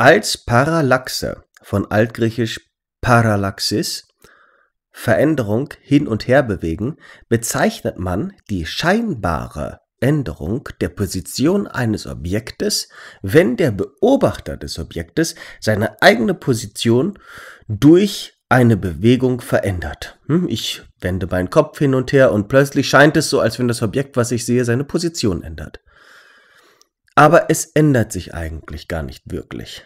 Als Parallaxe von altgriechisch Parallaxis Veränderung hin und her bewegen, bezeichnet man die scheinbare Änderung der Position eines Objektes, wenn der Beobachter des Objektes seine eigene Position durch eine Bewegung verändert. Hm, ich wende meinen Kopf hin und her und plötzlich scheint es so, als wenn das Objekt, was ich sehe, seine Position ändert. Aber es ändert sich eigentlich gar nicht wirklich.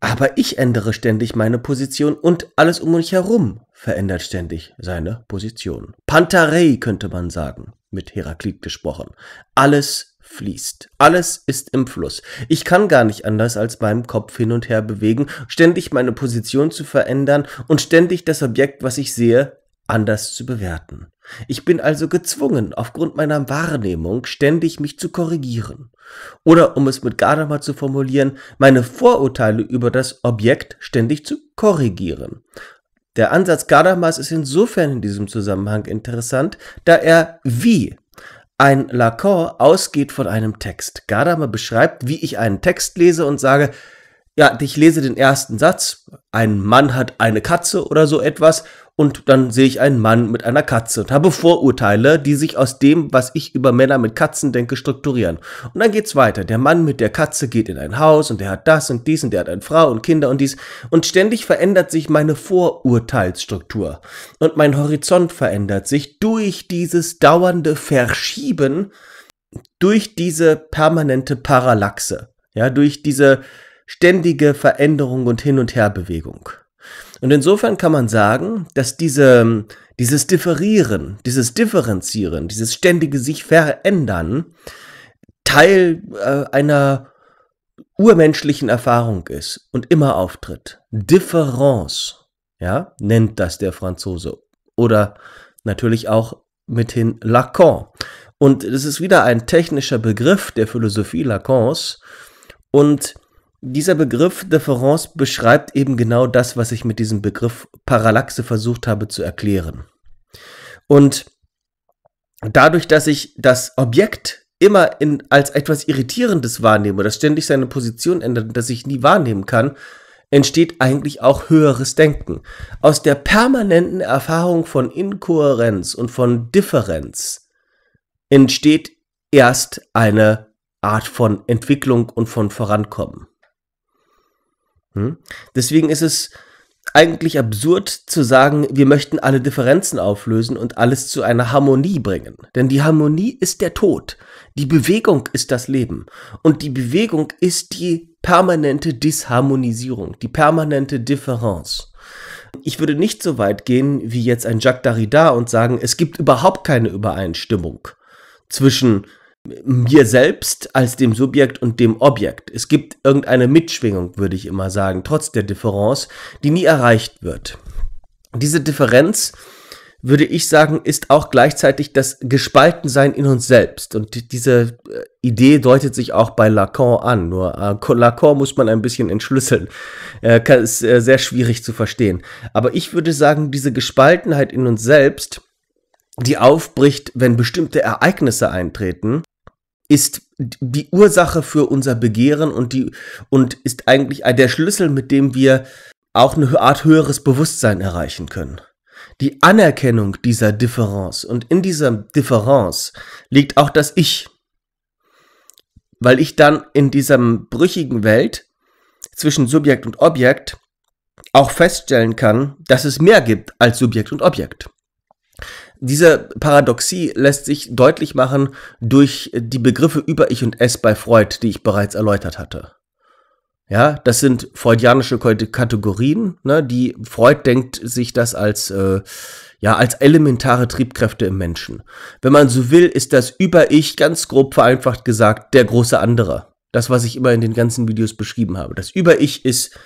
Aber ich ändere ständig meine Position und alles um mich herum verändert ständig seine Position. Pantarei könnte man sagen, mit Heraklit gesprochen. Alles fließt. Alles ist im Fluss. Ich kann gar nicht anders als meinen Kopf hin und her bewegen, ständig meine Position zu verändern und ständig das Objekt, was ich sehe, anders zu bewerten. Ich bin also gezwungen, aufgrund meiner Wahrnehmung ständig mich zu korrigieren. Oder um es mit Gadamer zu formulieren, meine Vorurteile über das Objekt ständig zu korrigieren. Der Ansatz Gadamers ist insofern in diesem Zusammenhang interessant, da er wie ein Lacan ausgeht von einem Text. Gadamer beschreibt, wie ich einen Text lese und sage, ja, ich lese den ersten Satz, ein Mann hat eine Katze oder so etwas, und dann sehe ich einen Mann mit einer Katze und habe Vorurteile, die sich aus dem, was ich über Männer mit Katzen denke, strukturieren. Und dann geht's weiter. Der Mann mit der Katze geht in ein Haus und der hat das und dies und der hat eine Frau und Kinder und dies. Und ständig verändert sich meine Vorurteilsstruktur. Und mein Horizont verändert sich durch dieses dauernde Verschieben, durch diese permanente Parallaxe. Ja, durch diese ständige Veränderung und Hin- und Herbewegung. Und insofern kann man sagen, dass diese, ähm, dieses Differieren, dieses Differenzieren, dieses ständige sich verändern Teil äh, einer urmenschlichen Erfahrung ist und immer auftritt. Difference, ja, nennt das der Franzose. Oder natürlich auch mithin Lacan. Und das ist wieder ein technischer Begriff der Philosophie Lacans. Und dieser Begriff Differenz beschreibt eben genau das, was ich mit diesem Begriff Parallaxe versucht habe zu erklären. Und dadurch, dass ich das Objekt immer in, als etwas Irritierendes wahrnehme, das ständig seine Position ändert, und das ich nie wahrnehmen kann, entsteht eigentlich auch höheres Denken. Aus der permanenten Erfahrung von Inkohärenz und von Differenz entsteht erst eine Art von Entwicklung und von Vorankommen. Hm? Deswegen ist es eigentlich absurd zu sagen, wir möchten alle Differenzen auflösen und alles zu einer Harmonie bringen. Denn die Harmonie ist der Tod. Die Bewegung ist das Leben. Und die Bewegung ist die permanente Disharmonisierung, die permanente Differenz. Ich würde nicht so weit gehen wie jetzt ein Jacques Darida und sagen, es gibt überhaupt keine Übereinstimmung zwischen mir selbst als dem Subjekt und dem Objekt. Es gibt irgendeine Mitschwingung, würde ich immer sagen, trotz der Differenz, die nie erreicht wird. Diese Differenz, würde ich sagen, ist auch gleichzeitig das Gespaltensein in uns selbst. Und diese äh, Idee deutet sich auch bei Lacan an. Nur äh, Lacan muss man ein bisschen entschlüsseln. Äh, ist sehr schwierig zu verstehen. Aber ich würde sagen, diese Gespaltenheit in uns selbst, die aufbricht, wenn bestimmte Ereignisse eintreten, ist die Ursache für unser Begehren und die und ist eigentlich der Schlüssel, mit dem wir auch eine Art höheres Bewusstsein erreichen können. Die Anerkennung dieser Differenz und in dieser Differenz liegt auch das Ich, weil ich dann in dieser brüchigen Welt zwischen Subjekt und Objekt auch feststellen kann, dass es mehr gibt als Subjekt und Objekt. Diese Paradoxie lässt sich deutlich machen durch die Begriffe über Ich und Es bei Freud, die ich bereits erläutert hatte. Ja, das sind freudianische Kategorien, ne, die Freud denkt sich das als, äh, ja, als elementare Triebkräfte im Menschen. Wenn man so will, ist das Über-Ich ganz grob vereinfacht gesagt der große andere. Das, was ich immer in den ganzen Videos beschrieben habe. Das Über-Ich ist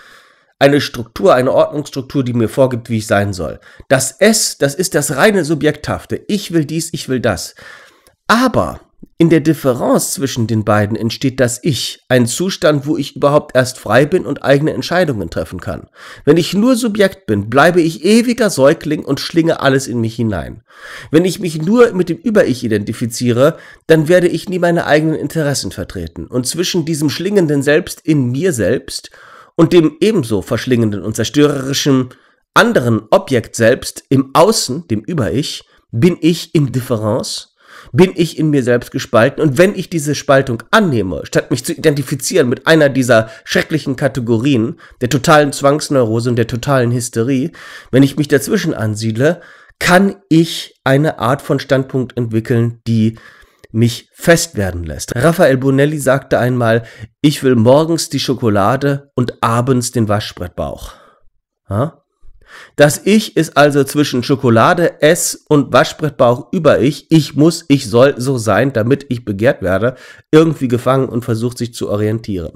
eine Struktur, eine Ordnungsstruktur, die mir vorgibt, wie ich sein soll. Das S, das ist das reine Subjekthafte. Ich will dies, ich will das. Aber in der Differenz zwischen den beiden entsteht das Ich, ein Zustand, wo ich überhaupt erst frei bin und eigene Entscheidungen treffen kann. Wenn ich nur Subjekt bin, bleibe ich ewiger Säugling und schlinge alles in mich hinein. Wenn ich mich nur mit dem Über-Ich identifiziere, dann werde ich nie meine eigenen Interessen vertreten. Und zwischen diesem schlingenden Selbst in mir selbst und dem ebenso verschlingenden und zerstörerischen anderen Objekt selbst im Außen, dem Über-Ich, bin ich in Differenz, bin ich in mir selbst gespalten und wenn ich diese Spaltung annehme, statt mich zu identifizieren mit einer dieser schrecklichen Kategorien, der totalen Zwangsneurose und der totalen Hysterie, wenn ich mich dazwischen ansiedle, kann ich eine Art von Standpunkt entwickeln, die mich fest werden lässt. Raphael Bonelli sagte einmal, ich will morgens die Schokolade und abends den Waschbrettbauch. Ja? Das Ich ist also zwischen Schokolade, Ess und Waschbrettbauch über Ich. Ich muss, ich soll so sein, damit ich begehrt werde, irgendwie gefangen und versucht sich zu orientieren.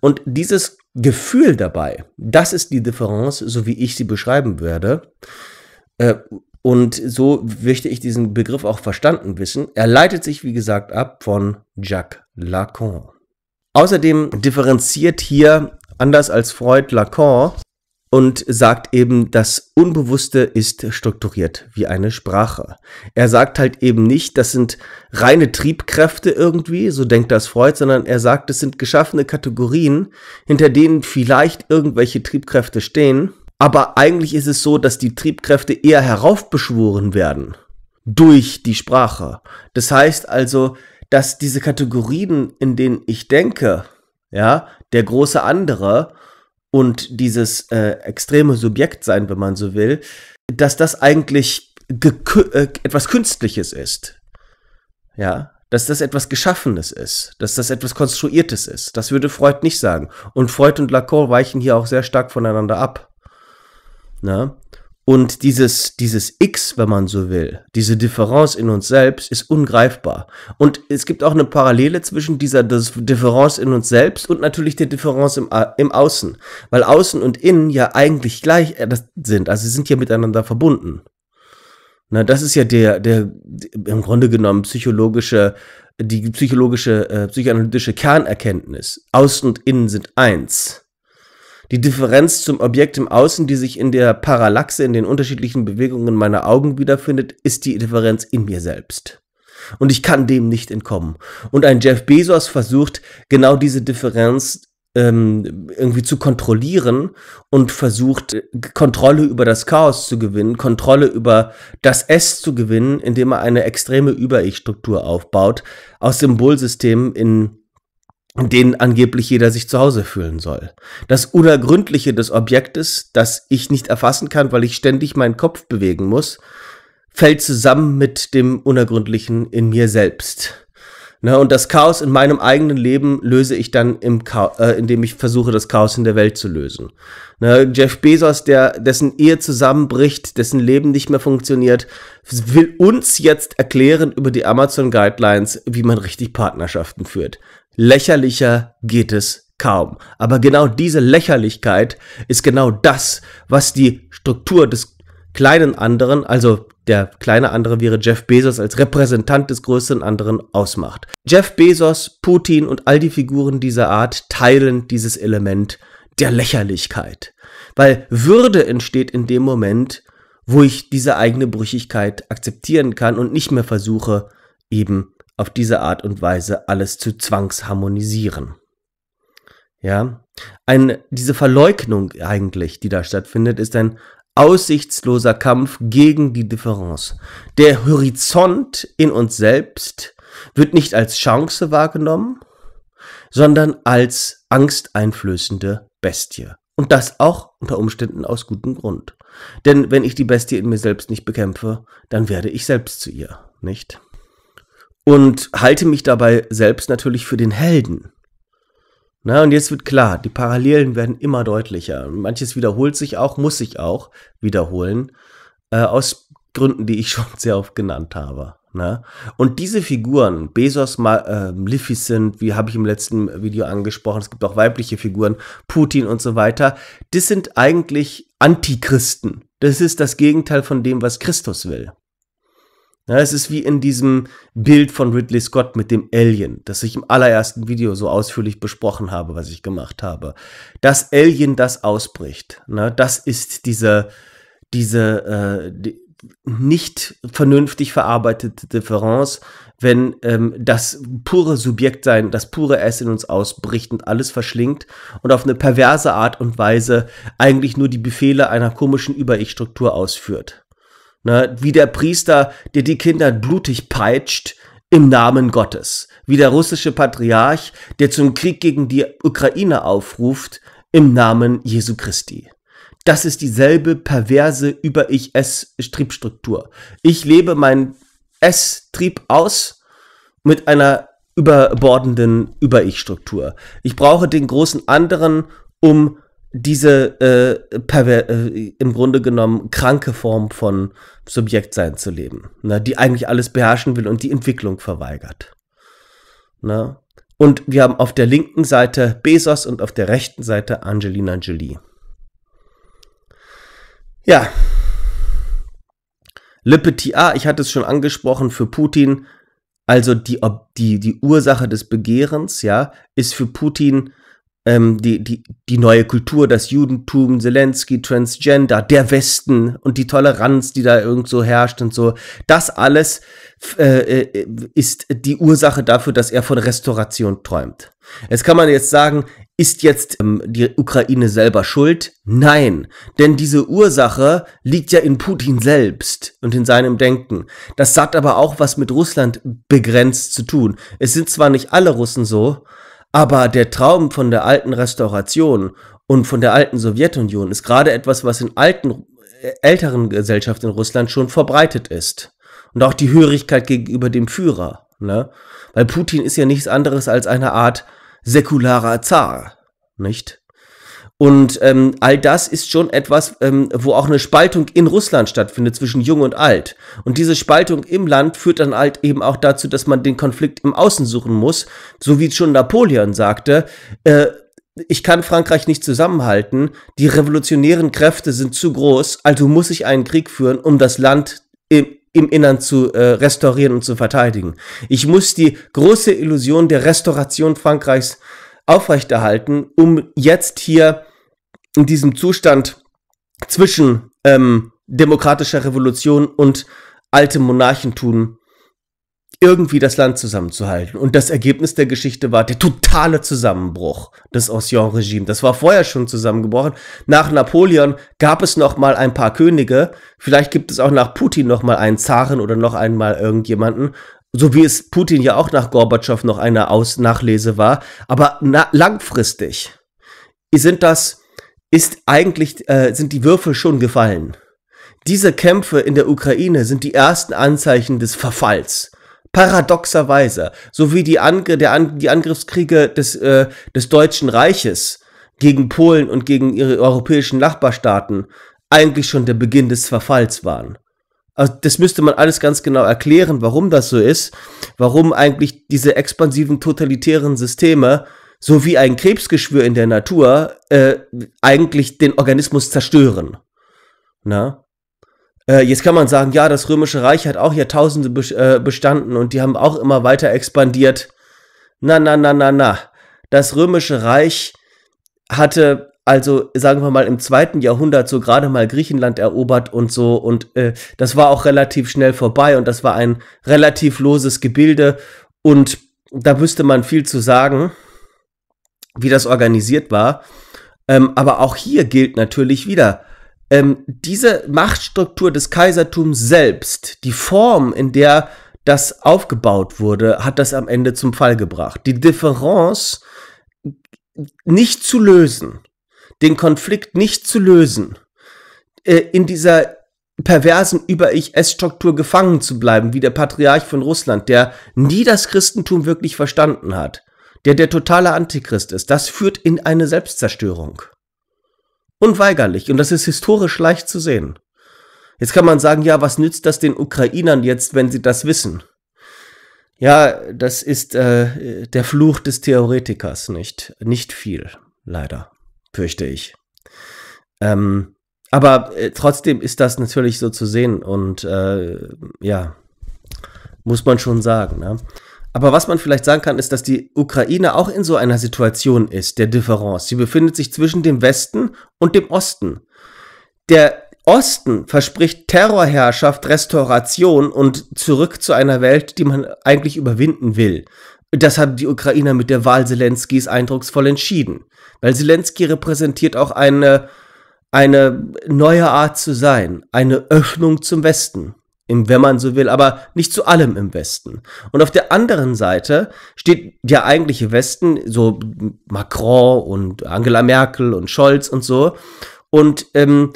Und dieses Gefühl dabei, das ist die Differenz, so wie ich sie beschreiben würde, äh, und so möchte ich diesen Begriff auch verstanden wissen. Er leitet sich, wie gesagt, ab von Jacques Lacan. Außerdem differenziert hier, anders als Freud, Lacan und sagt eben, das Unbewusste ist strukturiert wie eine Sprache. Er sagt halt eben nicht, das sind reine Triebkräfte irgendwie, so denkt das Freud, sondern er sagt, es sind geschaffene Kategorien, hinter denen vielleicht irgendwelche Triebkräfte stehen, aber eigentlich ist es so, dass die Triebkräfte eher heraufbeschworen werden durch die Sprache. Das heißt also, dass diese Kategorien, in denen ich denke, ja, der große andere und dieses äh, extreme Subjektsein, wenn man so will, dass das eigentlich äh, etwas Künstliches ist. Ja, dass das etwas Geschaffenes ist, dass das etwas Konstruiertes ist. Das würde Freud nicht sagen. Und Freud und Lacan weichen hier auch sehr stark voneinander ab. Na? Ne? Und dieses, dieses X, wenn man so will, diese Differenz in uns selbst ist ungreifbar. Und es gibt auch eine Parallele zwischen dieser Differenz in uns selbst und natürlich der Differenz im, äh, im Außen. Weil Außen und Innen ja eigentlich gleich äh, sind. Also sie sind ja miteinander verbunden. Na, ne, das ist ja der, der, der im Grunde genommen psychologische, die psychologische, äh, psychoanalytische Kernerkenntnis. Außen und Innen sind eins die Differenz zum Objekt im Außen, die sich in der Parallaxe, in den unterschiedlichen Bewegungen meiner Augen wiederfindet, ist die Differenz in mir selbst. Und ich kann dem nicht entkommen. Und ein Jeff Bezos versucht, genau diese Differenz ähm, irgendwie zu kontrollieren und versucht, äh, Kontrolle über das Chaos zu gewinnen, Kontrolle über das S zu gewinnen, indem er eine extreme Über-Ich-Struktur aufbaut, aus Symbolsystemen in in denen angeblich jeder sich zu Hause fühlen soll. Das Unergründliche des Objektes, das ich nicht erfassen kann, weil ich ständig meinen Kopf bewegen muss, fällt zusammen mit dem Unergründlichen in mir selbst. Ne, und das Chaos in meinem eigenen Leben löse ich dann, im Chaos, äh, indem ich versuche, das Chaos in der Welt zu lösen. Ne, Jeff Bezos, der, dessen Ehe zusammenbricht, dessen Leben nicht mehr funktioniert, will uns jetzt erklären über die Amazon Guidelines, wie man richtig Partnerschaften führt. Lächerlicher geht es kaum. Aber genau diese Lächerlichkeit ist genau das, was die Struktur des kleinen anderen, also der kleine andere wäre Jeff Bezos als Repräsentant des größeren anderen ausmacht. Jeff Bezos, Putin und all die Figuren dieser Art teilen dieses Element der Lächerlichkeit. Weil Würde entsteht in dem Moment, wo ich diese eigene Brüchigkeit akzeptieren kann und nicht mehr versuche, eben auf diese Art und Weise alles zu zwangsharmonisieren. Ja, ein, diese Verleugnung eigentlich, die da stattfindet, ist ein aussichtsloser Kampf gegen die Differenz. Der Horizont in uns selbst wird nicht als Chance wahrgenommen, sondern als angsteinflößende Bestie. Und das auch unter Umständen aus gutem Grund. Denn wenn ich die Bestie in mir selbst nicht bekämpfe, dann werde ich selbst zu ihr, nicht? und halte mich dabei selbst natürlich für den Helden. Na, und jetzt wird klar, die Parallelen werden immer deutlicher. Manches wiederholt sich auch, muss sich auch wiederholen, äh, aus Gründen, die ich schon sehr oft genannt habe. Na? Und diese Figuren, Bezos, ähm, Maleficent, äh, wie habe ich im letzten Video angesprochen, es gibt auch weibliche Figuren, Putin und so weiter, das sind eigentlich Antichristen. Das ist das Gegenteil von dem, was Christus will. Ja, es ist wie in diesem Bild von Ridley Scott mit dem Alien, das ich im allerersten Video so ausführlich besprochen habe, was ich gemacht habe. Das Alien, das ausbricht. Ne? Das ist diese, diese äh, die nicht vernünftig verarbeitete Differenz, wenn ähm, das pure Subjektsein, das pure S in uns ausbricht und alles verschlingt und auf eine perverse Art und Weise eigentlich nur die Befehle einer komischen Über-Ich-Struktur ausführt. Ne? Wie der Priester, der die Kinder blutig peitscht im Namen Gottes. Wie der russische Patriarch, der zum Krieg gegen die Ukraine aufruft im Namen Jesu Christi. Das ist dieselbe perverse Über-Ich-Es-Triebstruktur. Ich lebe meinen Es-Trieb aus mit einer überbordenden Über-Ich-Struktur. Ich brauche den großen anderen, um diese äh, perver äh, im Grunde genommen kranke Form von Subjektsein zu leben, ne, die eigentlich alles beherrschen will und die Entwicklung verweigert. Ne? Und wir haben auf der linken Seite Bezos und auf der rechten Seite Angelina Jolie. Ja. Liberty A, ich hatte es schon angesprochen, für Putin, also die, die, die Ursache des Begehrens, ja, ist für Putin ähm, die, die, die neue Kultur, das Judentum, Zelensky, Transgender, der Westen und die Toleranz, die da irgend so herrscht und so. Das alles äh, äh, ist die Ursache dafür, dass er von Restauration träumt. Jetzt kann man jetzt sagen, ist jetzt ähm, die Ukraine selber schuld? Nein, denn diese Ursache liegt ja in Putin selbst und in seinem Denken. Das hat aber auch was mit Russland begrenzt zu tun. Es sind zwar nicht alle Russen so, aber der Traum von der alten Restauration und von der alten Sowjetunion ist gerade etwas, was in alten, äh, älteren Gesellschaften in Russland schon verbreitet ist. Und auch die Hörigkeit gegenüber dem Führer. Ne? Weil Putin ist ja nichts anderes als eine Art säkularer Zar, nicht? Und ähm, all das ist schon etwas, ähm, wo auch eine Spaltung in Russland stattfindet zwischen Jung und Alt. Und diese Spaltung im Land führt dann halt eben auch dazu, dass man den Konflikt im Außen suchen muss, so wie schon Napoleon sagte. Äh, ich kann Frankreich nicht zusammenhalten, die revolutionären Kräfte sind zu groß, also muss ich einen Krieg führen, um das Land im, im Innern zu äh, restaurieren und zu verteidigen. Ich muss die große Illusion der Restauration Frankreichs aufrechterhalten, um jetzt hier in diesem Zustand zwischen ähm, demokratischer Revolution und altem Monarchentum irgendwie das Land zusammenzuhalten. Und das Ergebnis der Geschichte war der totale Zusammenbruch des Ancien-Regime. Das war vorher schon zusammengebrochen. Nach Napoleon gab es noch mal ein paar Könige. Vielleicht gibt es auch nach Putin noch mal einen Zaren oder noch einmal irgendjemanden. So wie es Putin ja auch nach Gorbatschow noch eine Aus Nachlese war. Aber na langfristig sind das ist eigentlich, äh, sind die Würfel schon gefallen. Diese Kämpfe in der Ukraine sind die ersten Anzeichen des Verfalls. Paradoxerweise, sowie die, Angr der An die Angriffskriege des, äh, des Deutschen Reiches gegen Polen und gegen ihre europäischen Nachbarstaaten eigentlich schon der Beginn des Verfalls waren. Also das müsste man alles ganz genau erklären, warum das so ist, warum eigentlich diese expansiven totalitären Systeme so wie ein Krebsgeschwür in der Natur äh, eigentlich den Organismus zerstören. Na? Äh, jetzt kann man sagen, ja, das Römische Reich hat auch Jahrtausende be äh, bestanden und die haben auch immer weiter expandiert. Na, na, na, na, na. Das Römische Reich hatte also sagen wir mal im zweiten Jahrhundert so gerade mal Griechenland erobert und so und äh, das war auch relativ schnell vorbei und das war ein relativ loses Gebilde und da wüsste man viel zu sagen wie das organisiert war. Ähm, aber auch hier gilt natürlich wieder, ähm, diese Machtstruktur des Kaisertums selbst, die Form, in der das aufgebaut wurde, hat das am Ende zum Fall gebracht. Die Differenz nicht zu lösen, den Konflikt nicht zu lösen, äh, in dieser perversen über ich s struktur gefangen zu bleiben, wie der Patriarch von Russland, der nie das Christentum wirklich verstanden hat der der totale Antichrist ist, das führt in eine Selbstzerstörung. Unweigerlich. Und das ist historisch leicht zu sehen. Jetzt kann man sagen, ja, was nützt das den Ukrainern jetzt, wenn sie das wissen? Ja, das ist äh, der Fluch des Theoretikers, nicht? Nicht viel, leider, fürchte ich. Ähm, aber äh, trotzdem ist das natürlich so zu sehen und äh, ja, muss man schon sagen. Ne? Aber was man vielleicht sagen kann, ist, dass die Ukraine auch in so einer Situation ist, der Difference. Sie befindet sich zwischen dem Westen und dem Osten. Der Osten verspricht Terrorherrschaft, Restauration und zurück zu einer Welt, die man eigentlich überwinden will. Das haben die Ukrainer mit der Wahl Zelenskis eindrucksvoll entschieden. Weil Zelensky repräsentiert auch eine, eine neue Art zu sein, eine Öffnung zum Westen im, wenn man so will, aber nicht zu allem im Westen. Und auf der anderen Seite steht der eigentliche Westen, so Macron und Angela Merkel und Scholz und so. Und ähm,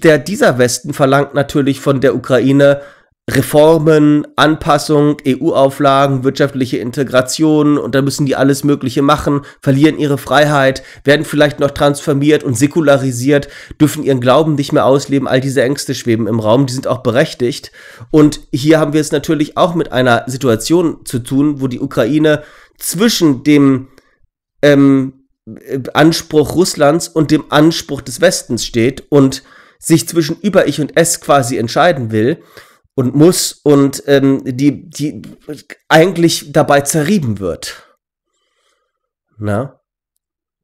der, dieser Westen verlangt natürlich von der Ukraine Reformen, Anpassung, EU-Auflagen, wirtschaftliche Integration und da müssen die alles Mögliche machen, verlieren ihre Freiheit, werden vielleicht noch transformiert und säkularisiert, dürfen ihren Glauben nicht mehr ausleben. All diese Ängste schweben im Raum, die sind auch berechtigt. Und hier haben wir es natürlich auch mit einer Situation zu tun, wo die Ukraine zwischen dem ähm, Anspruch Russlands und dem Anspruch des Westens steht und sich zwischen über ich und es quasi entscheiden will und muss und ähm, die, die eigentlich dabei zerrieben wird. Na?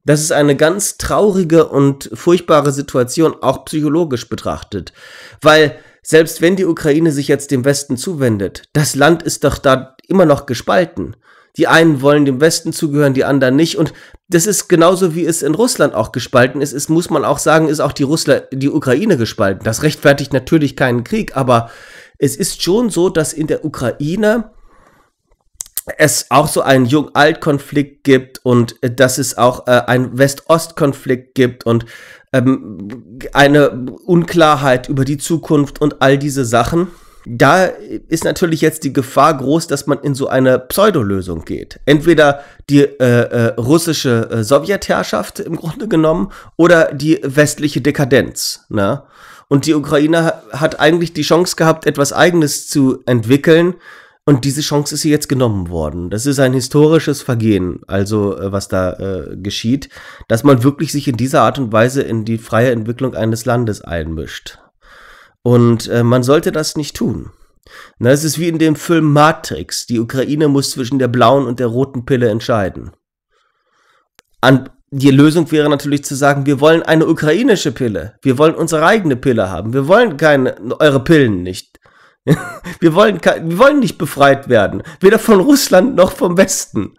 Das ist eine ganz traurige und furchtbare Situation, auch psychologisch betrachtet. Weil selbst wenn die Ukraine sich jetzt dem Westen zuwendet, das Land ist doch da immer noch gespalten. Die einen wollen dem Westen zugehören, die anderen nicht. Und das ist genauso wie es in Russland auch gespalten ist. Es muss man auch sagen, ist auch die Russler, die Ukraine gespalten. Das rechtfertigt natürlich keinen Krieg, aber es ist schon so, dass in der Ukraine es auch so einen Jung-Alt-Konflikt gibt und äh, dass es auch äh, einen West-Ost-Konflikt gibt und ähm, eine Unklarheit über die Zukunft und all diese Sachen. Da ist natürlich jetzt die Gefahr groß, dass man in so eine Pseudolösung geht. Entweder die äh, äh, russische äh, Sowjetherrschaft im Grunde genommen oder die westliche Dekadenz. Ne? Und die Ukraine hat eigentlich die Chance gehabt, etwas Eigenes zu entwickeln. Und diese Chance ist ihr jetzt genommen worden. Das ist ein historisches Vergehen, also äh, was da äh, geschieht, dass man wirklich sich in dieser Art und Weise in die freie Entwicklung eines Landes einmischt. Und äh, man sollte das nicht tun. Na, es ist wie in dem Film Matrix. Die Ukraine muss zwischen der blauen und der roten Pille entscheiden. An, die Lösung wäre natürlich zu sagen, wir wollen eine ukrainische Pille. Wir wollen unsere eigene Pille haben. Wir wollen keine, eure Pillen nicht. wir wollen, wir wollen nicht befreit werden. Weder von Russland noch vom Westen.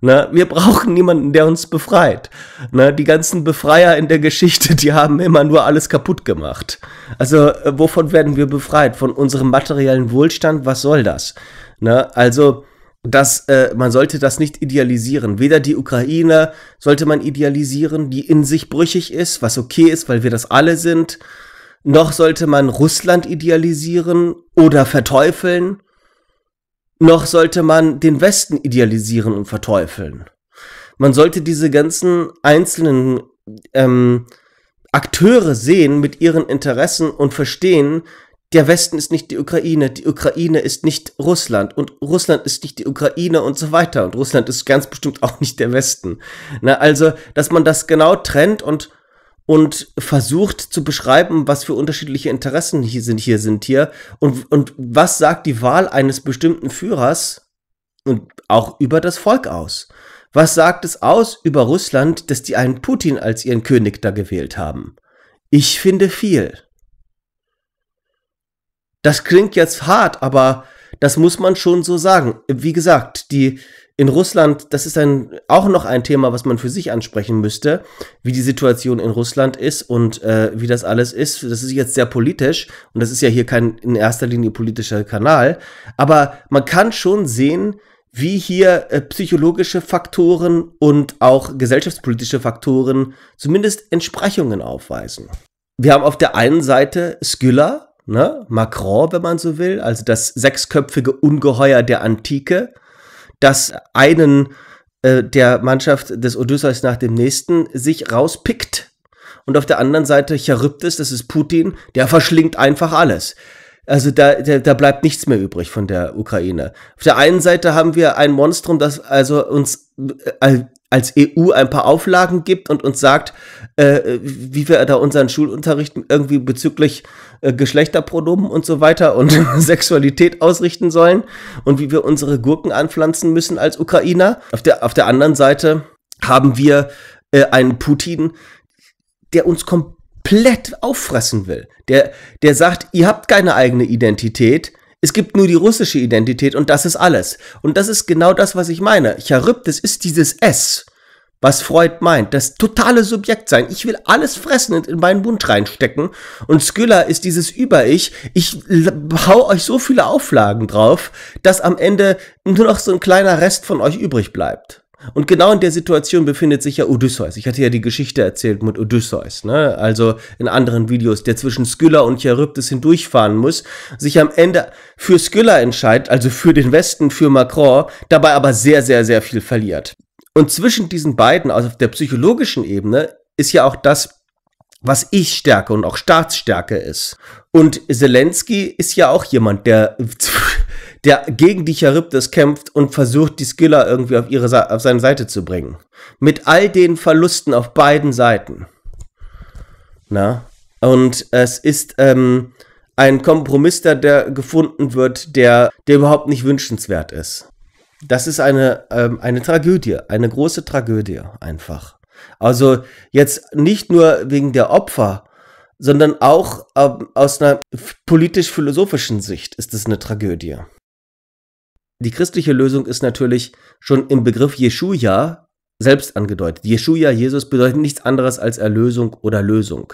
Na, ne? wir brauchen niemanden, der uns befreit. Na, ne? die ganzen Befreier in der Geschichte, die haben immer nur alles kaputt gemacht. Also, äh, wovon werden wir befreit? Von unserem materiellen Wohlstand? Was soll das? Na, ne? also, dass äh, man sollte das nicht idealisieren. Weder die Ukraine sollte man idealisieren, die in sich brüchig ist, was okay ist, weil wir das alle sind. Noch sollte man Russland idealisieren oder verteufeln. Noch sollte man den Westen idealisieren und verteufeln. Man sollte diese ganzen einzelnen ähm, Akteure sehen mit ihren Interessen und verstehen, der Westen ist nicht die Ukraine, die Ukraine ist nicht Russland und Russland ist nicht die Ukraine und so weiter und Russland ist ganz bestimmt auch nicht der Westen. Na, also, dass man das genau trennt und und versucht zu beschreiben, was für unterschiedliche Interessen hier sind hier sind hier und und was sagt die Wahl eines bestimmten Führers und auch über das Volk aus. Was sagt es aus über Russland, dass die einen Putin als ihren König da gewählt haben? Ich finde viel. Das klingt jetzt hart, aber das muss man schon so sagen. Wie gesagt, die in Russland, das ist ein, auch noch ein Thema, was man für sich ansprechen müsste, wie die Situation in Russland ist und äh, wie das alles ist. Das ist jetzt sehr politisch und das ist ja hier kein in erster Linie politischer Kanal. Aber man kann schon sehen, wie hier äh, psychologische Faktoren und auch gesellschaftspolitische Faktoren zumindest Entsprechungen aufweisen. Wir haben auf der einen Seite Skylla, ne? Macron, wenn man so will, also das sechsköpfige Ungeheuer der Antike, das einen äh, der Mannschaft des Odysseus nach dem nächsten sich rauspickt. Und auf der anderen Seite Charybdis, das ist Putin, der verschlingt einfach alles. Also da, da, da bleibt nichts mehr übrig von der Ukraine. Auf der einen Seite haben wir ein Monstrum, das also uns äh, äh, als EU ein paar Auflagen gibt und uns sagt, äh, wie wir da unseren Schulunterricht irgendwie bezüglich äh, Geschlechterpronomen und so weiter und Sexualität ausrichten sollen und wie wir unsere Gurken anpflanzen müssen als Ukrainer. Auf der, auf der anderen Seite haben wir äh, einen Putin, der uns komplett auffressen will. Der, der sagt, ihr habt keine eigene Identität. Es gibt nur die russische Identität und das ist alles. Und das ist genau das, was ich meine. Charybdis ist dieses S was Freud meint, das totale Subjekt sein. Ich will alles fressen und in meinen Mund reinstecken. Und Skyller ist dieses Über-Ich. Ich hau euch so viele Auflagen drauf, dass am Ende nur noch so ein kleiner Rest von euch übrig bleibt. Und genau in der Situation befindet sich ja Odysseus. Ich hatte ja die Geschichte erzählt mit Odysseus, ne? Also in anderen Videos, der zwischen Skylla und Charybdis hindurchfahren muss, sich am Ende für Skylla entscheidet, also für den Westen, für Macron, dabei aber sehr, sehr, sehr viel verliert. Und zwischen diesen beiden, also auf der psychologischen Ebene, ist ja auch das, was Ich-Stärke und auch Staatsstärke ist. Und Zelensky ist ja auch jemand, der, der gegen die Charybdis kämpft und versucht, die Skiller irgendwie auf, ihre, auf seine Seite zu bringen. Mit all den Verlusten auf beiden Seiten. Na? Und es ist ähm, ein Kompromiss, der, der gefunden wird, der, der überhaupt nicht wünschenswert ist. Das ist eine, ähm, eine Tragödie, eine große Tragödie einfach. Also jetzt nicht nur wegen der Opfer, sondern auch ähm, aus einer politisch-philosophischen Sicht ist es eine Tragödie. Die christliche Lösung ist natürlich schon im Begriff Jeschuja selbst angedeutet. Jeschuja, Jesus, bedeutet nichts anderes als Erlösung oder Lösung.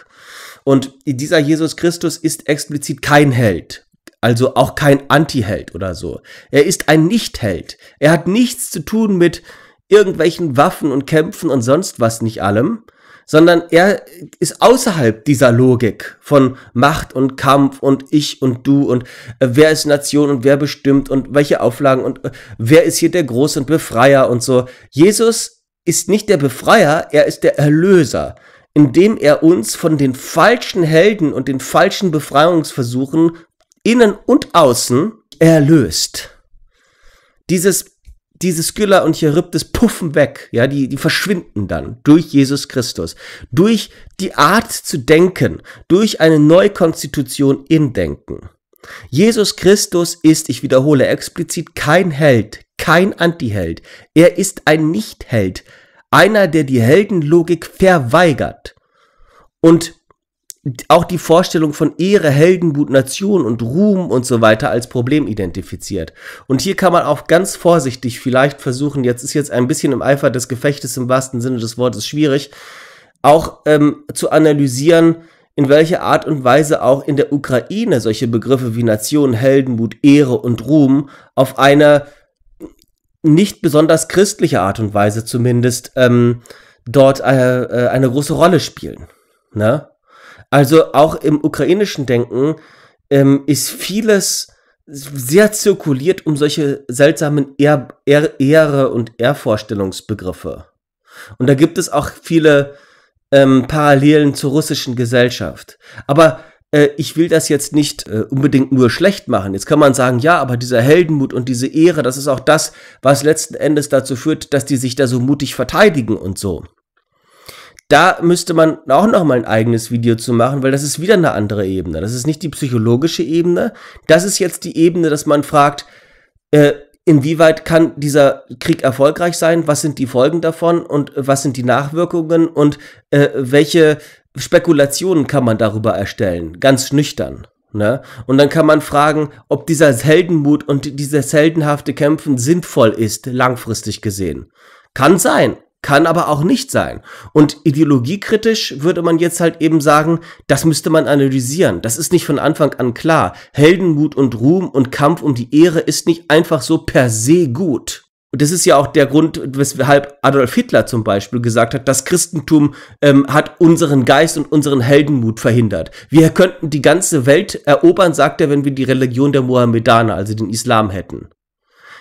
Und dieser Jesus Christus ist explizit kein Held, also auch kein Anti-Held oder so. Er ist ein Nichtheld. Er hat nichts zu tun mit irgendwelchen Waffen und Kämpfen und sonst was nicht allem, sondern er ist außerhalb dieser Logik von Macht und Kampf und ich und du und äh, wer ist Nation und wer bestimmt und welche Auflagen und äh, wer ist hier der Groß und Befreier und so. Jesus ist nicht der Befreier, er ist der Erlöser, indem er uns von den falschen Helden und den falschen Befreiungsversuchen innen und außen erlöst. Dieses, diese Skylla und Charybdis puffen weg, ja, die, die verschwinden dann durch Jesus Christus, durch die Art zu denken, durch eine Neukonstitution im Denken. Jesus Christus ist, ich wiederhole explizit, kein Held, kein Antiheld. Er ist ein Nichtheld, einer, der die Heldenlogik verweigert und auch die Vorstellung von Ehre, Heldenmut, Nation und Ruhm und so weiter als Problem identifiziert. Und hier kann man auch ganz vorsichtig vielleicht versuchen, jetzt ist jetzt ein bisschen im Eifer des Gefechtes im wahrsten Sinne des Wortes schwierig, auch ähm, zu analysieren, in welcher Art und Weise auch in der Ukraine solche Begriffe wie Nation, Heldenmut, Ehre und Ruhm auf eine nicht besonders christliche Art und Weise zumindest ähm, dort eine, äh, äh, eine große Rolle spielen. Ne? Also auch im ukrainischen Denken ähm, ist vieles sehr zirkuliert um solche seltsamen Ehr, Ehr, Ehre und Ehrvorstellungsbegriffe. Und da gibt es auch viele ähm, Parallelen zur russischen Gesellschaft. Aber äh, ich will das jetzt nicht äh, unbedingt nur schlecht machen. Jetzt kann man sagen, ja, aber dieser Heldenmut und diese Ehre, das ist auch das, was letzten Endes dazu führt, dass die sich da so mutig verteidigen und so da müsste man auch nochmal ein eigenes Video zu machen, weil das ist wieder eine andere Ebene. Das ist nicht die psychologische Ebene. Das ist jetzt die Ebene, dass man fragt, äh, inwieweit kann dieser Krieg erfolgreich sein? Was sind die Folgen davon? Und was sind die Nachwirkungen? Und äh, welche Spekulationen kann man darüber erstellen? Ganz nüchtern. Ne? Und dann kann man fragen, ob dieser Heldenmut und dieses heldenhafte Kämpfen sinnvoll ist, langfristig gesehen. Kann sein, kann aber auch nicht sein. Und ideologiekritisch würde man jetzt halt eben sagen, das müsste man analysieren. Das ist nicht von Anfang an klar. Heldenmut und Ruhm und Kampf um die Ehre ist nicht einfach so per se gut. Und das ist ja auch der Grund, weshalb Adolf Hitler zum Beispiel gesagt hat, das Christentum ähm, hat unseren Geist und unseren Heldenmut verhindert. Wir könnten die ganze Welt erobern, sagt er, wenn wir die Religion der Mohammedaner, also den Islam hätten.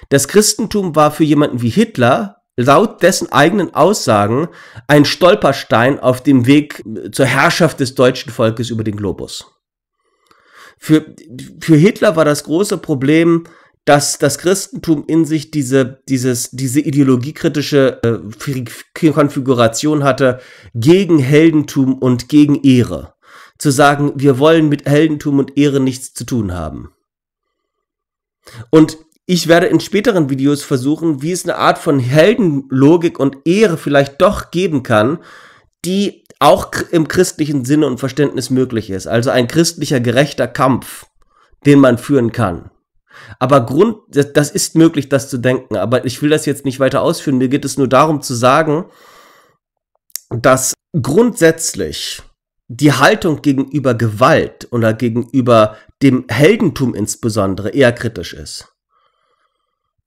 Das Christentum war für jemanden wie Hitler laut dessen eigenen Aussagen ein Stolperstein auf dem Weg äh, zur Herrschaft des deutschen Volkes über den Globus. Für, für Hitler war das große Problem, dass das Christentum in sich diese, dieses, diese ideologiekritische äh, Konfiguration hatte gegen Heldentum und gegen Ehre. Zu sagen, wir wollen mit Heldentum und Ehre nichts zu tun haben. Und ich werde in späteren Videos versuchen, wie es eine Art von Heldenlogik und Ehre vielleicht doch geben kann, die auch im christlichen Sinne und Verständnis möglich ist. Also ein christlicher gerechter Kampf, den man führen kann. Aber Grund, das ist möglich, das zu denken. Aber ich will das jetzt nicht weiter ausführen. Mir geht es nur darum zu sagen, dass grundsätzlich die Haltung gegenüber Gewalt oder gegenüber dem Heldentum insbesondere eher kritisch ist.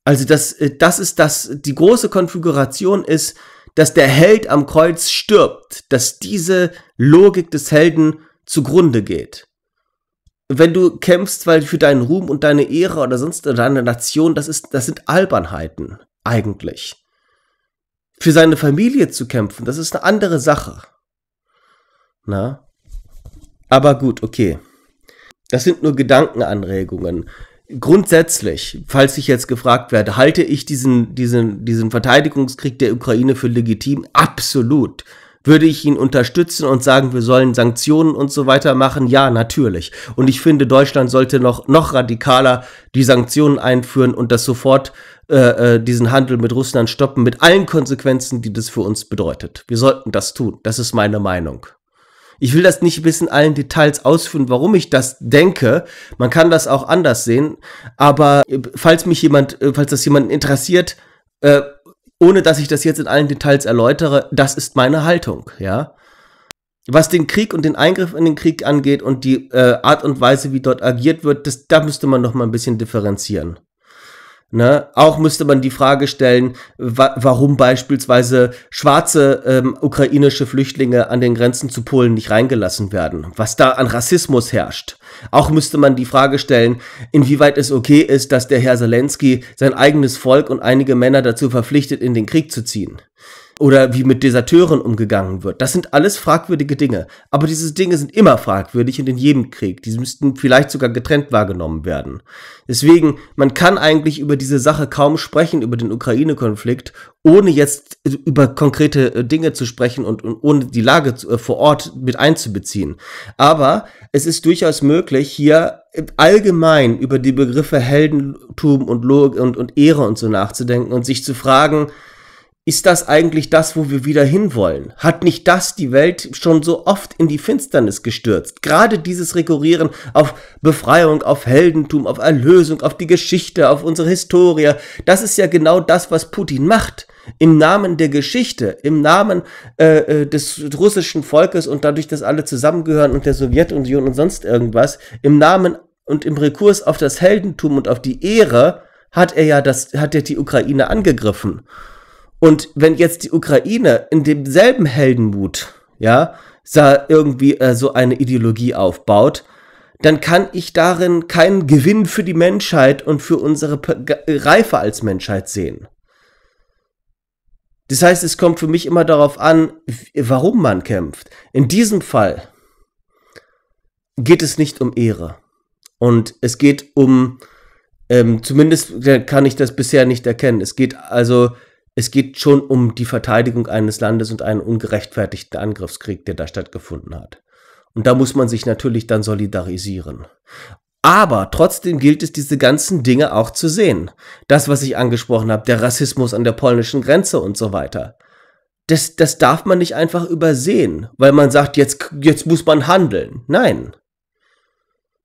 Also das, äh, das ist das, die große Konfiguration ist, dass der Held am Kreuz stirbt, dass diese Logik des Helden zugrunde geht. Wenn du kämpfst, weil für deinen Ruhm und deine Ehre oder sonst deine Nation, das ist, das sind Albernheiten eigentlich. Für seine Familie zu kämpfen, das ist eine andere Sache. Na? Aber gut, okay. Das sind nur Gedankenanregungen grundsätzlich, falls ich jetzt gefragt werde, halte ich diesen, diesen, diesen Verteidigungskrieg der Ukraine für legitim? Absolut. Würde ich ihn unterstützen und sagen, wir sollen Sanktionen und so weiter machen? Ja, natürlich. Und ich finde, Deutschland sollte noch, noch radikaler die Sanktionen einführen und das sofort äh, äh diesen Handel mit Russland stoppen, mit allen Konsequenzen, die das für uns bedeutet. Wir sollten das tun. Das ist meine Meinung. Ich will das nicht bis in allen Details ausführen, warum ich das denke. Man kann das auch anders sehen. Aber äh, falls mich jemand, äh, falls das jemanden interessiert, äh, ohne dass ich das jetzt in allen Details erläutere, das ist meine Haltung, ja. Was den Krieg und den Eingriff in den Krieg angeht und die äh, Art und Weise, wie dort agiert wird, das, da müsste man noch mal ein bisschen differenzieren. Ne? Auch müsste man die Frage stellen, wa warum beispielsweise schwarze ähm, ukrainische Flüchtlinge an den Grenzen zu Polen nicht reingelassen werden, was da an Rassismus herrscht. Auch müsste man die Frage stellen, inwieweit es okay ist, dass der Herr Zelensky sein eigenes Volk und einige Männer dazu verpflichtet, in den Krieg zu ziehen oder wie mit Deserteuren umgegangen wird. Das sind alles fragwürdige Dinge. Aber diese Dinge sind immer fragwürdig und in jedem Krieg. Die müssten vielleicht sogar getrennt wahrgenommen werden. Deswegen, man kann eigentlich über diese Sache kaum sprechen, über den Ukraine-Konflikt, ohne jetzt äh, über konkrete äh, Dinge zu sprechen und, und ohne die Lage zu, äh, vor Ort mit einzubeziehen. Aber es ist durchaus möglich, hier äh, allgemein über die Begriffe Heldentum und, Log und, und Ehre und so nachzudenken und sich zu fragen, ist das eigentlich das, wo wir wieder hinwollen? Hat nicht das die Welt schon so oft in die Finsternis gestürzt? Gerade dieses Rekurrieren auf Befreiung, auf Heldentum, auf Erlösung, auf die Geschichte, auf unsere Historie, das ist ja genau das, was Putin macht. Im Namen der Geschichte, im Namen äh, äh des russischen Volkes und dadurch, dass alle zusammengehören und der Sowjetunion und sonst irgendwas, im Namen und im Rekurs auf das Heldentum und auf die Ehre hat er ja das, hat er die Ukraine angegriffen. Und wenn jetzt die Ukraine in demselben Heldenmut, ja, irgendwie äh, so eine Ideologie aufbaut, dann kann ich darin keinen Gewinn für die Menschheit und für unsere Reife als Menschheit sehen. Das heißt, es kommt für mich immer darauf an, warum man kämpft. In diesem Fall geht es nicht um Ehre. Und es geht um, ähm, zumindest äh, kann ich das bisher nicht erkennen, es geht also es geht schon um die Verteidigung eines Landes und einen ungerechtfertigten Angriffskrieg, der da stattgefunden hat. Und da muss man sich natürlich dann solidarisieren. Aber trotzdem gilt es, diese ganzen Dinge auch zu sehen. Das, was ich angesprochen habe, der Rassismus an der polnischen Grenze und so weiter. Das, das darf man nicht einfach übersehen, weil man sagt, jetzt, jetzt muss man handeln. Nein.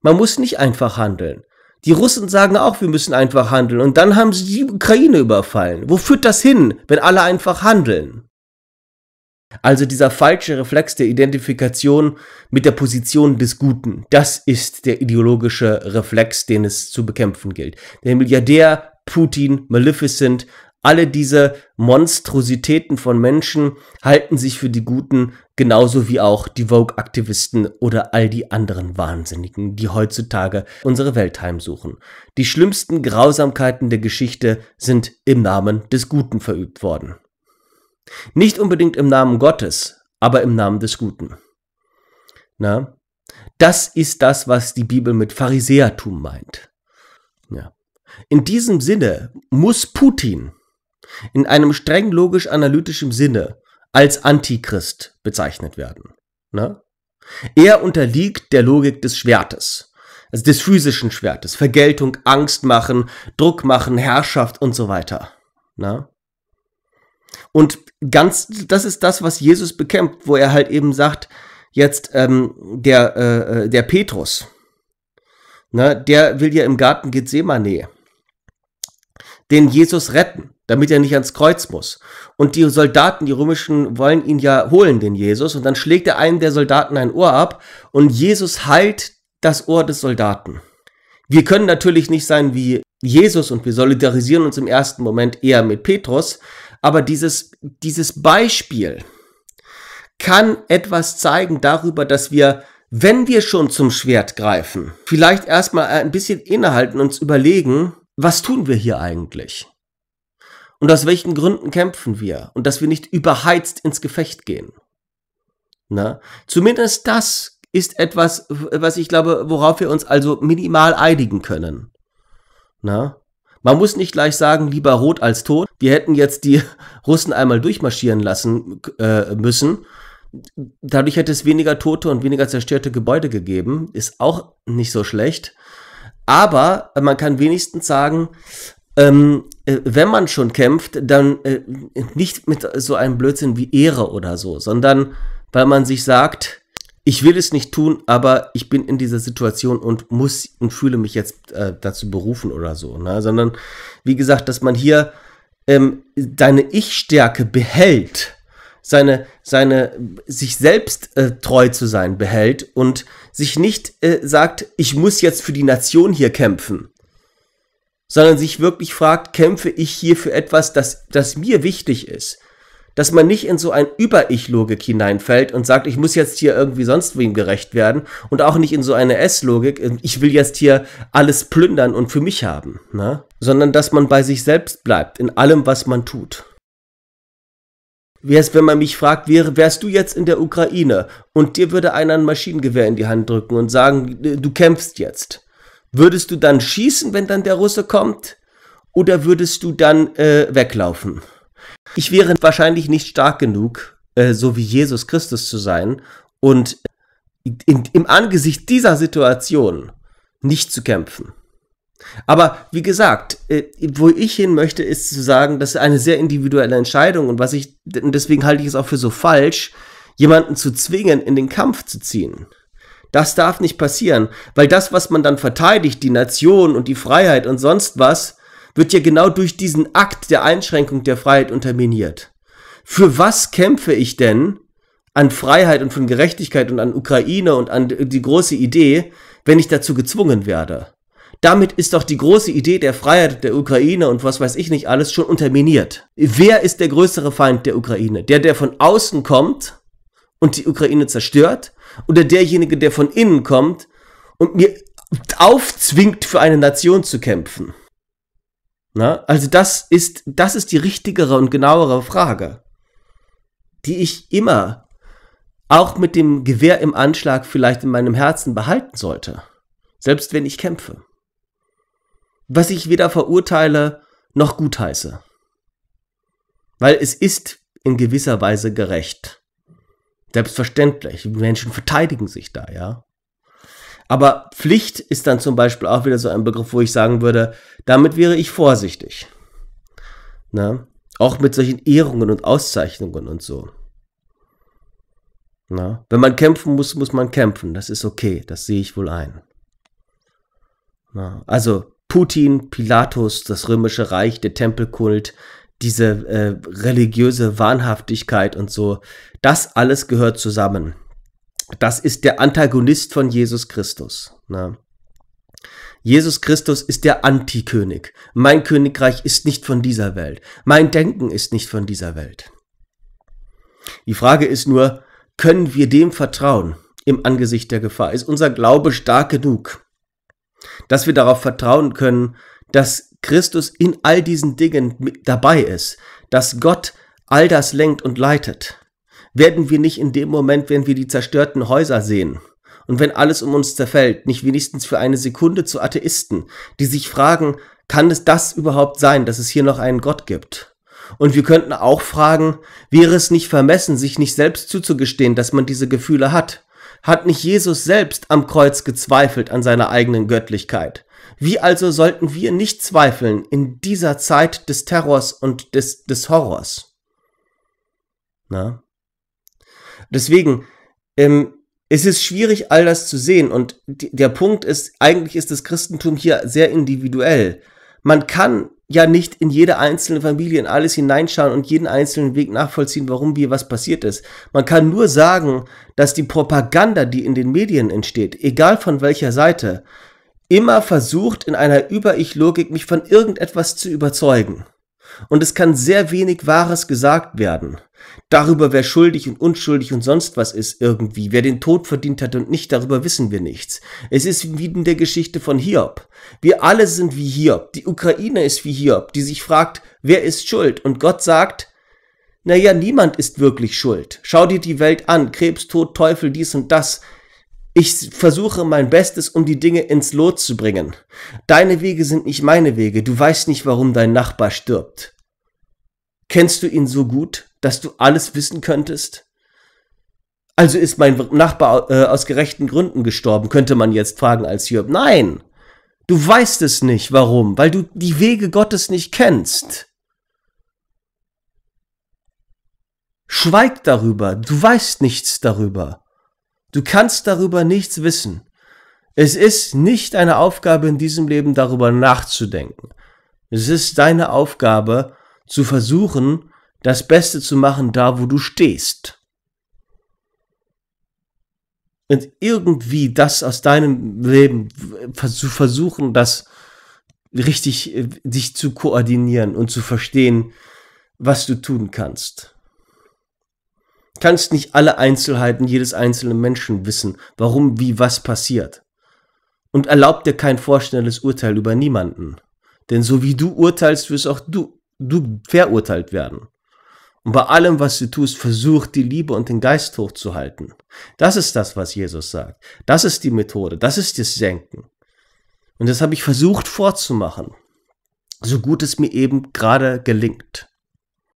Man muss nicht einfach handeln. Die Russen sagen auch, wir müssen einfach handeln. Und dann haben sie die Ukraine überfallen. Wo führt das hin, wenn alle einfach handeln? Also dieser falsche Reflex der Identifikation mit der Position des Guten, das ist der ideologische Reflex, den es zu bekämpfen gilt. Der Milliardär, Putin, Maleficent, alle diese Monstrositäten von Menschen halten sich für die Guten, genauso wie auch die Vogue-Aktivisten oder all die anderen Wahnsinnigen, die heutzutage unsere Welt heimsuchen. Die schlimmsten Grausamkeiten der Geschichte sind im Namen des Guten verübt worden. Nicht unbedingt im Namen Gottes, aber im Namen des Guten. Na? Das ist das, was die Bibel mit Pharisäertum meint. Ja. In diesem Sinne muss Putin in einem streng logisch-analytischen Sinne als Antichrist bezeichnet werden. Ne? Er unterliegt der Logik des Schwertes, also des physischen Schwertes, Vergeltung, Angst machen, Druck machen, Herrschaft und so weiter. Ne? Und ganz, das ist das, was Jesus bekämpft, wo er halt eben sagt, jetzt ähm, der, äh, äh der Petrus, ne, der will ja im Garten Gethsemane den Jesus retten damit er nicht ans Kreuz muss. Und die Soldaten, die römischen, wollen ihn ja holen, den Jesus. Und dann schlägt er einem der Soldaten ein Ohr ab und Jesus heilt das Ohr des Soldaten. Wir können natürlich nicht sein wie Jesus und wir solidarisieren uns im ersten Moment eher mit Petrus, aber dieses, dieses Beispiel kann etwas zeigen darüber, dass wir, wenn wir schon zum Schwert greifen, vielleicht erstmal ein bisschen innehalten und uns überlegen, was tun wir hier eigentlich? und aus welchen Gründen kämpfen wir und dass wir nicht überheizt ins Gefecht gehen. Na? Zumindest das ist etwas, was ich glaube, worauf wir uns also minimal einigen können. Na? Man muss nicht gleich sagen, lieber rot als tot. Wir hätten jetzt die Russen einmal durchmarschieren lassen äh, müssen. Dadurch hätte es weniger tote und weniger zerstörte Gebäude gegeben. Ist auch nicht so schlecht. Aber man kann wenigstens sagen, ähm, äh, wenn man schon kämpft, dann äh, nicht mit so einem Blödsinn wie Ehre oder so, sondern weil man sich sagt, ich will es nicht tun, aber ich bin in dieser Situation und muss und fühle mich jetzt äh, dazu berufen oder so, ne? sondern wie gesagt, dass man hier ähm, deine Ich-Stärke behält, seine, seine, sich selbst äh, treu zu sein behält und sich nicht äh, sagt, ich muss jetzt für die Nation hier kämpfen, sondern sich wirklich fragt, kämpfe ich hier für etwas, das, das mir wichtig ist? Dass man nicht in so ein Über-Ich-Logik hineinfällt und sagt, ich muss jetzt hier irgendwie sonst wem gerecht werden und auch nicht in so eine S-Logik, ähm, ich will jetzt hier alles plündern und für mich haben, ne? sondern dass man bei sich selbst bleibt, in allem, was man tut. Wie es, wenn man mich fragt, wäre, wärst du jetzt in der Ukraine und dir würde einer ein Maschinengewehr in die Hand drücken und sagen, du kämpfst jetzt. Würdest du dann schießen, wenn dann der Russe kommt? Oder würdest du dann äh, weglaufen? Ich wäre wahrscheinlich nicht stark genug, äh, so wie Jesus Christus zu sein und in, im Angesicht dieser Situation nicht zu kämpfen. Aber wie gesagt, äh, wo ich hin möchte, ist zu sagen, das ist eine sehr individuelle Entscheidung und was ich, deswegen halte ich es auch für so falsch, jemanden zu zwingen, in den Kampf zu ziehen. Das darf nicht passieren, weil das, was man dann verteidigt, die Nation und die Freiheit und sonst was, wird ja genau durch diesen Akt der Einschränkung der Freiheit unterminiert. Für was kämpfe ich denn an Freiheit und von Gerechtigkeit und an Ukraine und an die große Idee, wenn ich dazu gezwungen werde? Damit ist doch die große Idee der Freiheit der Ukraine und was weiß ich nicht alles schon unterminiert. Wer ist der größere Feind der Ukraine? Der, der von außen kommt und die Ukraine zerstört? oder derjenige, der von innen kommt und mir aufzwingt, für eine Nation zu kämpfen? Na, also das ist, das ist die richtigere und genauere Frage, die ich immer auch mit dem Gewehr im Anschlag vielleicht in meinem Herzen behalten sollte, selbst wenn ich kämpfe. Was ich weder verurteile noch gutheiße. Weil es ist in gewisser Weise gerecht. Selbstverständlich. Menschen verteidigen sich da, ja. Aber Pflicht ist dann zum Beispiel auch wieder so ein Begriff, wo ich sagen würde, damit wäre ich vorsichtig. Na? Ne? Auch mit solchen Ehrungen und Auszeichnungen und so. Na? Wenn man kämpfen muss, muss man kämpfen. Das ist okay, das sehe ich wohl ein. Na? Also Putin, Pilatus, das römische Reich, der Tempelkult, diese äh, religiöse Wahnhaftigkeit und so, das alles gehört zusammen. Das ist der Antagonist von Jesus Christus. Ne? Jesus Christus ist der Antikönig. Mein Königreich ist nicht von dieser Welt. Mein Denken ist nicht von dieser Welt. Die Frage ist nur, können wir dem vertrauen im Angesicht der Gefahr? Ist unser Glaube stark genug, dass wir darauf vertrauen können, dass Christus in all diesen Dingen mit dabei ist, dass Gott all das lenkt und leitet, werden wir nicht in dem Moment, wenn wir die zerstörten Häuser sehen und wenn alles um uns zerfällt, nicht wenigstens für eine Sekunde zu Atheisten, die sich fragen, kann es das überhaupt sein, dass es hier noch einen Gott gibt? Und wir könnten auch fragen, wäre es nicht vermessen, sich nicht selbst zuzugestehen, dass man diese Gefühle hat? Hat nicht Jesus selbst am Kreuz gezweifelt an seiner eigenen Göttlichkeit? Wie also sollten wir nicht zweifeln in dieser Zeit des Terrors und des, des Horrors? Na? Deswegen ähm, es ist schwierig, all das zu sehen. Und die, der Punkt ist, eigentlich ist das Christentum hier sehr individuell. Man kann ja nicht in jede einzelne Familie in alles hineinschauen und jeden einzelnen Weg nachvollziehen, warum wie was passiert ist. Man kann nur sagen, dass die Propaganda, die in den Medien entsteht, egal von welcher Seite, immer versucht, in einer Über-Ich-Logik mich von irgendetwas zu überzeugen. Und es kann sehr wenig Wahres gesagt werden. Darüber, wer schuldig und unschuldig und sonst was ist irgendwie, wer den Tod verdient hat und nicht, darüber wissen wir nichts. Es ist wie in der Geschichte von Hiob. Wir alle sind wie Hiob. Die Ukraine ist wie Hiob, die sich fragt, wer ist schuld? Und Gott sagt, naja, niemand ist wirklich schuld. Schau dir die Welt an. Krebs, Tod, Teufel, dies und das. Ich versuche mein Bestes, um die Dinge ins Lot zu bringen. Deine Wege sind nicht meine Wege. Du weißt nicht, warum dein Nachbar stirbt. Kennst du ihn so gut, dass du alles wissen könntest? Also ist mein Nachbar äh, aus gerechten Gründen gestorben, könnte man jetzt fragen als Hiob. Nein, du weißt es nicht, warum, weil du die Wege Gottes nicht kennst. Schweig darüber, du weißt nichts darüber. Du kannst darüber nichts wissen. Es ist nicht deine Aufgabe in diesem Leben, darüber nachzudenken. Es ist deine Aufgabe, zu versuchen, das Beste zu machen, da wo du stehst. Und irgendwie das aus deinem Leben zu versuchen, das richtig äh, dich zu koordinieren und zu verstehen, was du tun kannst kannst nicht alle Einzelheiten jedes einzelnen Menschen wissen, warum, wie, was passiert. Und erlaub dir kein vorschnelles Urteil über niemanden. Denn so wie du urteilst, wirst auch du, du verurteilt werden. Und bei allem, was du tust, versuch die Liebe und den Geist hochzuhalten. Das ist das, was Jesus sagt. Das ist die Methode. Das ist das Senken. Und das habe ich versucht vorzumachen. So gut es mir eben gerade gelingt.